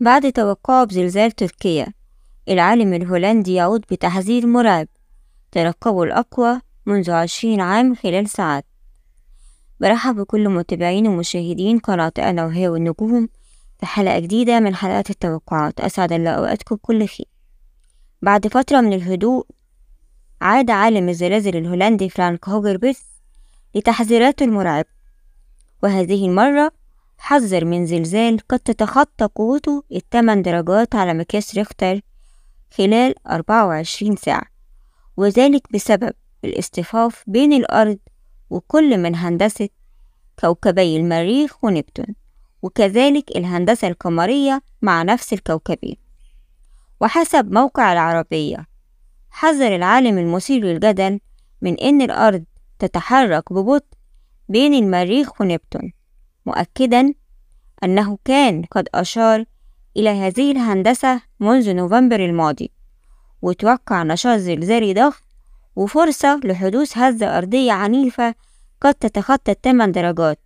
بعد توقعه بزلزال تركيا العالم الهولندي يعود بتحذير مرعب ترقبوا الأقوى منذ عشرين عام خلال ساعات برحب بكل متابعين ومشاهدين قناة أنا وهي والنجوم في حلقة جديدة من حلقات التوقعات أسعد الله أوقاتكم بكل خير بعد فترة من الهدوء عاد عالم الزلازل الهولندي فرانك هوجربس لتحذيراته المرعبة وهذه المرة حذر من زلزال قد تتخطى قوته الثمان درجات على مقياس ريختر خلال 24 ساعة وذلك بسبب الاصطفاف بين الأرض وكل من هندسة كوكبي المريخ ونبتون وكذلك الهندسة القمرية مع نفس الكوكبين وحسب موقع العربية حذر العالم المثير للجدل من أن الأرض تتحرك ببطء بين المريخ ونبتون مؤكدا أنه كان قد أشار إلى هذه الهندسة منذ نوفمبر الماضي وتوقع نشاط زلزالي ضخم وفرصة لحدوث هزة أرضية عنيفة قد تتخطى الثمان درجات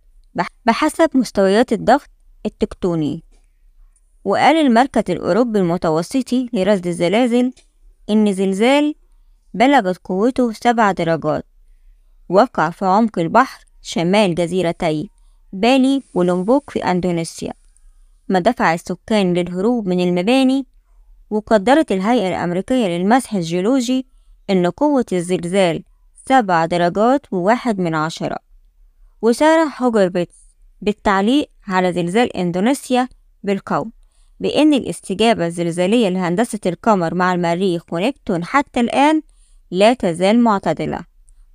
بحسب مستويات الضغط التكتوني وقال المركز الأوروبي المتوسطي لرصد الزلازل إن زلزال بلغت قوته سبع درجات وقع في عمق البحر شمال جزيرتي بالي ولومبوك في أندونيسيا ما دفع السكان للهروب من المباني وقدرت الهيئة الأمريكية للمسح الجيولوجي إن قوة الزلزال سبع درجات وواحد من عشرة وسارة هوجربيتس بالتعليق على زلزال إندونيسيا بالقول بأن الاستجابة الزلزالية لهندسة القمر مع المريخ ونبتون حتى الآن لا تزال معتدلة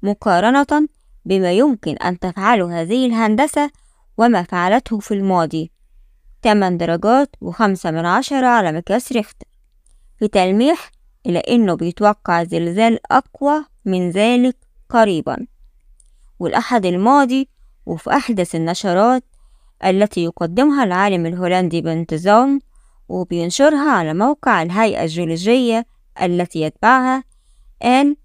مقارنة بما يمكن أن تفعله هذه الهندسة وما فعلته في الماضي 8 درجات وخمسة من عشرة على مقياس ريختر في تلميح إلى أنه بيتوقع زلزال أقوى من ذلك قريبا والأحد الماضي وفي أحدث النشرات التي يقدمها العالم الهولندي بانتظام وبينشرها على موقع الهيئة الجيولوجية التي يتبعها قال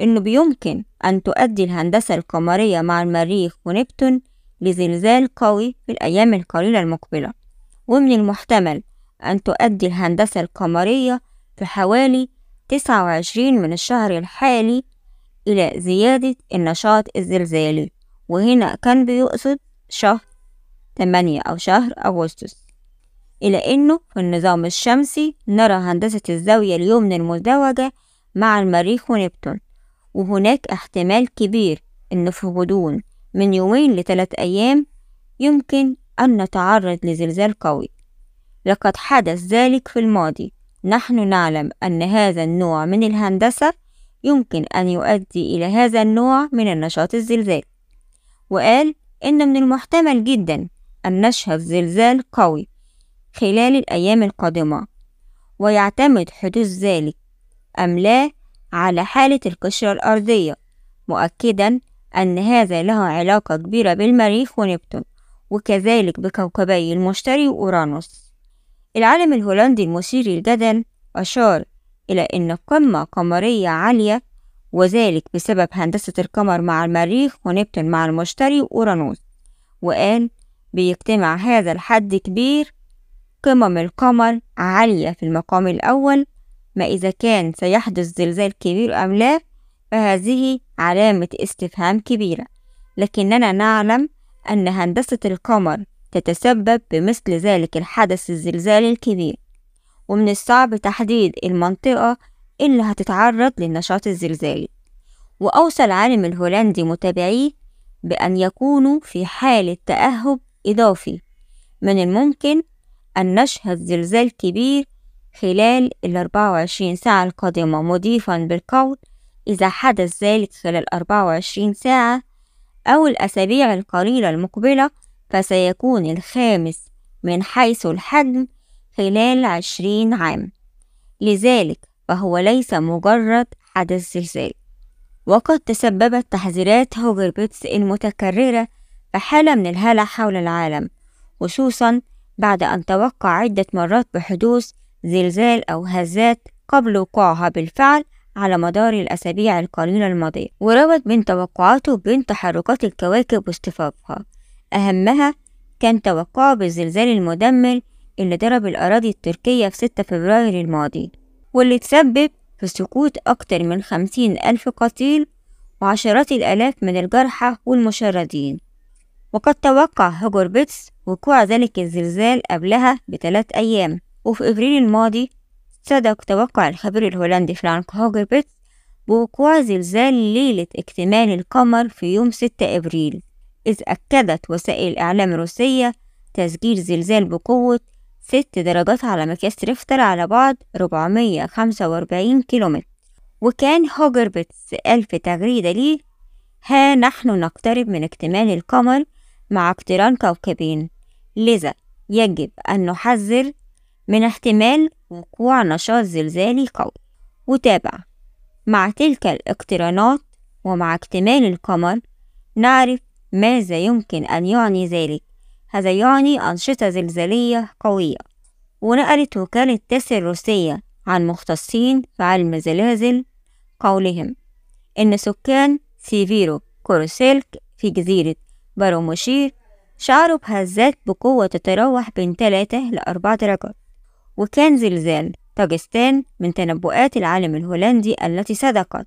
إنه بيمكن أن تؤدي الهندسة القمرية مع المريخ ونبتون بزلزال قوي في الأيام القليلة المقبلة ومن المحتمل أن تؤدي الهندسة القمرية في حوالي 29 من الشهر الحالي إلى زيادة النشاط الزلزالي وهنا كان بيقصد شهر 8 أو شهر أغسطس إلى أنه في النظام الشمسي نرى هندسة الزاوية اليمنى المزدوجة مع المريخ ونبتون وهناك احتمال كبير أنه في غضون من يومين لثلاث أيام يمكن أن نتعرض لزلزال قوي لقد حدث ذلك في الماضي نحن نعلم أن هذا النوع من الهندسة يمكن أن يؤدي إلى هذا النوع من النشاط الزلزال وقال إن من المحتمل جدا أن نشهد زلزال قوي خلال الأيام القادمة ويعتمد حدوث ذلك أم لا على حالة القشرة الأرضية مؤكدا أن هذا له علاقة كبيرة بالمريخ ونبتون وكذلك بكوكبي المشتري وأورانوس العالم الهولندي المثير للجدل أشار إلى أن قمة قمرية عالية وذلك بسبب هندسة القمر مع المريخ ونبتون مع المشتري وأورانوس وقال بيجتمع هذا الحد كبير قمم القمر عالية في المقام الأول ما إذا كان سيحدث زلزال كبير أم لا فهذه علامة استفهام كبيرة لكننا نعلم أن هندسة القمر تتسبب بمثل ذلك الحدث الزلزالي الكبير ومن الصعب تحديد المنطقة اللي هتتعرض للنشاط الزلزالي وأوصى العالم الهولندي متابعيه بأن يكونوا في حالة تأهب إضافي من الممكن أن نشهد زلزال كبير خلال الأربعة وعشرين ساعة القادمة مضيفا بالقول إذا حدث ذلك خلال 24 ساعة أو الأسابيع القليلة المقبلة فسيكون الخامس من حيث الحجم خلال عشرين عام لذلك فهو ليس مجرد حدث زلزال وقد تسببت تحذيرات بيتس المتكررة بحالة من الهلع حول العالم خصوصا بعد أن توقع عدة مرات بحدوث زلزال أو هزات قبل وقوعها بالفعل على مدار الأسابيع القليلة الماضية وربط بين توقعاته وبين تحركات الكواكب واصطفافها أهمها كان توقعه بالزلزال المدمر اللي ضرب الأراضي التركية في 6 فبراير الماضي واللي تسبب في سقوط أكتر من خمسين ألف قتيل وعشرات الآلاف من الجرحى والمشردين وقد توقع هجر بيتس وقوع ذلك الزلزال قبلها بثلاث أيام وفي أبريل الماضي صدق توقع الخبير الهولندي فرانك هوجربت بوقوع زلزال ليلة اكتمال القمر في يوم 6 أبريل إذ أكدت وسائل الإعلام الروسية تسجيل زلزال بقوة 6 درجات على مقياس ريختر على بعد 445 كيلومتر وكان هوجربتس قال في تغريدة ليه ها نحن نقترب من اكتمال القمر مع اقتران كوكبين لذا يجب أن نحذر من احتمال وقوع نشاط زلزالي قوي وتابع مع تلك الاقترانات ومع اكتمال القمر نعرف ماذا يمكن أن يعني ذلك هذا يعني أنشطة زلزالية قوية ونقلت وكالة تاس الروسية عن مختصين في علم الزلازل قولهم إن سكان سيفيرو كوروسيلك في جزيرة بارومشير شعروا بهزات بقوة تتراوح بين 3 لأربع درجات وكان زلزال طاجستان من تنبؤات العالم الهولندي التي صدقت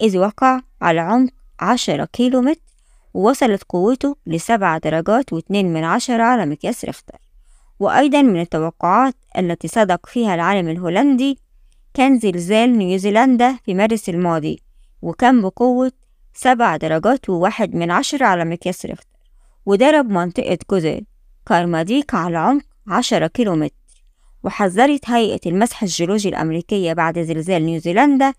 إذ وقع على عمق عشرة كيلو متر ووصلت قوته لسبعة درجات واتنين من عشرة على مقياس ريختر وأيضا من التوقعات التي صدق فيها العالم الهولندي كان زلزال نيوزيلندا في مارس الماضي وكان بقوة سبع درجات وواحد من عشرة على مقياس ريختر وضرب منطقة جزر كارماديك على عمق عشرة كيلو متر وحذرت هيئة المسح الجيولوجي الأمريكية بعد زلزال نيوزيلندا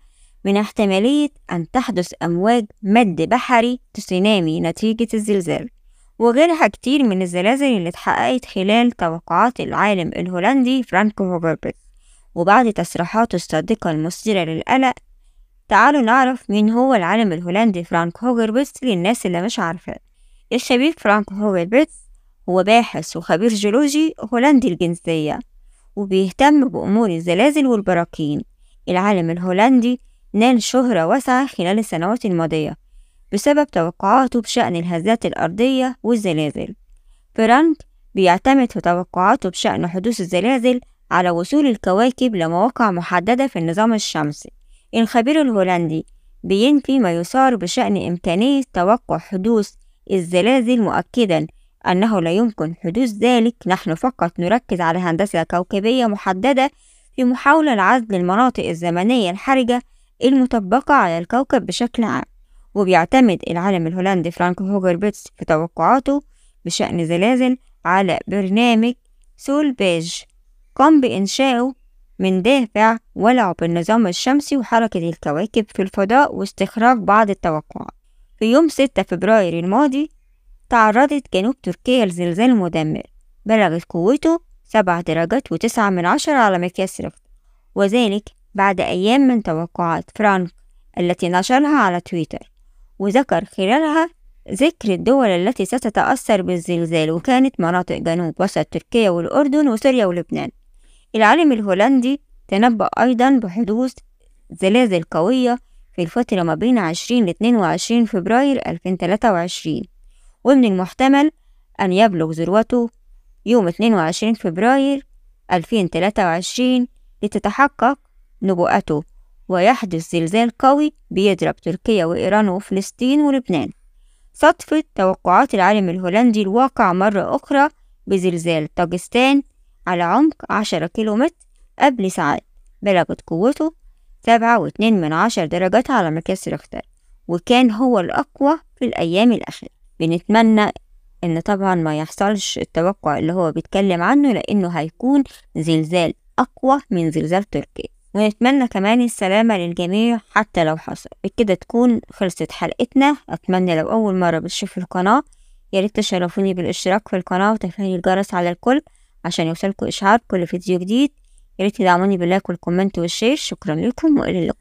من احتمالية أن تحدث أمواج مد بحري تسونامي نتيجة الزلزال وغيرها كتير من الزلازل اللي اتحققت خلال توقعات العالم الهولندي فرانكو هوبربت وبعد تصريحاته الصادقة المثيرة للقلق تعالوا نعرف مين هو العالم الهولندي فرانك هوجربيتس للناس اللي مش عارفة الشبيب فرانك هوجربيتس هو باحث وخبير جيولوجي هولندي الجنسية وبيهتم بأمور الزلازل والبراكين العالم الهولندي نال شهرة واسعة خلال السنوات الماضية بسبب توقعاته بشأن الهزات الأرضية والزلازل فرانك بيعتمد في توقعاته بشأن حدوث الزلازل على وصول الكواكب لمواقع محددة في النظام الشمسي الخبير الهولندي بينفي ما يثار بشأن إمكانية توقع حدوث الزلازل مؤكدا أنه لا يمكن حدوث ذلك نحن فقط نركز على هندسة كوكبية محددة في محاولة لعزل المناطق الزمنية الحرجة المطبقة على الكوكب بشكل عام وبيعتمد العالم الهولندي فرانك بيتس في توقعاته بشأن زلازل على برنامج سول بيج قام بإنشائه من دافع ولعه بالنظام الشمسي وحركة الكواكب في الفضاء واستخراج بعض التوقعات في يوم 6 فبراير الماضي تعرضت جنوب تركيا لزلزال مدمر بلغت قوته سبع درجات وتسعة من عشرة على مقياس ريختر وذلك بعد أيام من توقعات فرانك التي نشرها على تويتر وذكر خلالها ذكر الدول التي ستتأثر بالزلزال وكانت مناطق جنوب وسط تركيا والأردن وسوريا ولبنان العالم الهولندي تنبأ أيضا بحدوث زلازل قوية في الفترة ما بين 20 ل 22 فبراير 2023 ومن المحتمل أن يبلغ ذروته يوم 22 فبراير 2023 لتتحقق نبوءته ويحدث زلزال قوي بيضرب تركيا وإيران وفلسطين ولبنان صدفت توقعات العالم الهولندي الواقع مرة أخرى بزلزال طاجستان على عمق 10 كيلومتر قبل ساعات بلغت قوته سبعة واتنين من عشر درجات على مقياس ريختر وكان هو الأقوى في الأيام الأخيرة بنتمنى ان طبعا ما يحصلش التوقع اللي هو بيتكلم عنه لانه هيكون زلزال اقوى من زلزال تركيا ونتمنى كمان السلامة للجميع حتى لو حصل بكده تكون خلصت حلقتنا أتمنى لو أول مرة بتشوف القناة ياريت تشرفوني بالاشتراك في القناة وتفعيل الجرس على الكل عشان يوصلكوا إشعار كل فيديو جديد ياريت تدعموني باللايك والكومنت والشير شكرا لكم وإلى اللقاء